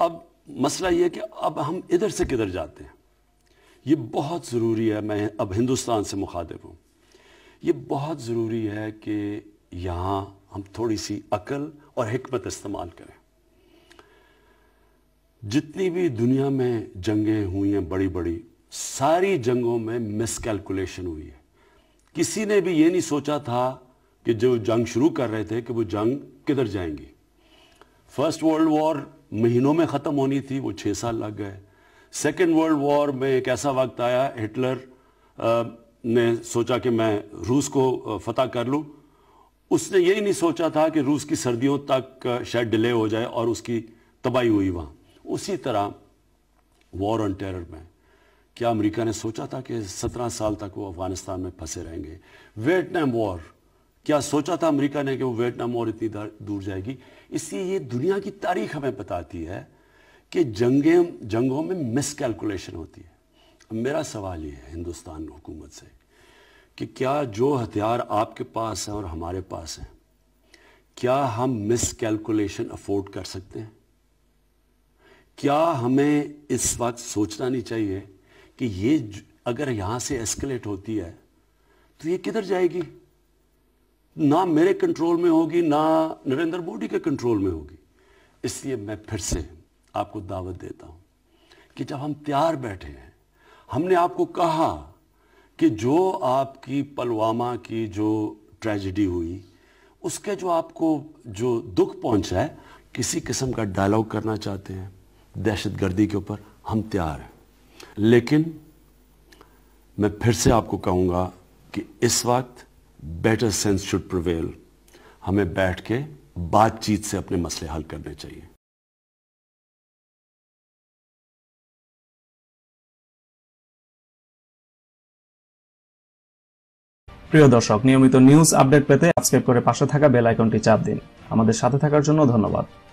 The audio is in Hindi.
अब मसला ये कि अब हम इधर से किधर जाते हैं ये बहुत ज़रूरी है मैं अब हिंदुस्तान से मुखातिब हूँ ये बहुत ज़रूरी है कि यहाँ हम थोड़ी सी अकल और हमत इस्तेमाल करें जितनी भी दुनिया में जंगें हुई हैं बड़ी बड़ी सारी जंगों में मिसकैलकुलेशन हुई है किसी ने भी ये नहीं सोचा था कि जो जंग शुरू कर रहे थे कि वो जंग किधर जाएंगी फर्स्ट वर्ल्ड वॉर महीनों में ख़त्म होनी थी वो छः साल लग गए सेकेंड वर्ल्ड वॉर में एक ऐसा वक्त आया हिटलर ने सोचा कि मैं रूस को फतह कर लूँ उसने यही नहीं सोचा था कि रूस की सर्दियों तक शायद डिले हो जाए और उसकी तबाही हुई वहाँ उसी तरह वॉर ऑन टेरर में क्या अमेरिका ने सोचा था कि सत्रह साल तक वो अफगानिस्तान में फंसे रहेंगे वियटनाम वॉर क्या सोचा था अमेरिका ने कि वो वियतनाम और इतनी दूर जाएगी इसलिए ये दुनिया की तारीख हमें बताती है कि जंगें जंगों में मिसकैलकुलेशन होती है मेरा सवाल ये है हिंदुस्तान हुकूमत से कि क्या जो हथियार आपके पास हैं और हमारे पास हैं क्या हम मिस कैलकुलेशन अफोर्ड कर सकते हैं क्या हमें इस वक्त सोचना नहीं चाहिए कि ये अगर यहाँ से एस्केलेट होती है तो ये किधर जाएगी ना मेरे कंट्रोल में होगी ना नरेंद्र मोदी के कंट्रोल में होगी इसलिए मैं फिर से आपको दावत देता हूं कि जब हम तैयार बैठे हैं हमने आपको कहा कि जो आपकी पलवामा की जो ट्रेजिडी हुई उसके जो आपको जो दुख पहुंचा है किसी किस्म का डायलॉग करना चाहते हैं दहशतगर्दी के ऊपर हम तैयार हैं लेकिन मैं फिर से आपको कहूंगा कि इस वक्त बेटर सेंस शुड प्रिवेल हमें बैठ के बातचीत से अपने मसले हल करने चाहिए প্রিয় দর্শক নিয়মিত নিউজ আপডেট পেতে সাবস্ক্রাইব করে পাশে থাকা বেল আইকনটি চাপ দিন আমাদের সাথে থাকার জন্য ধন্যবাদ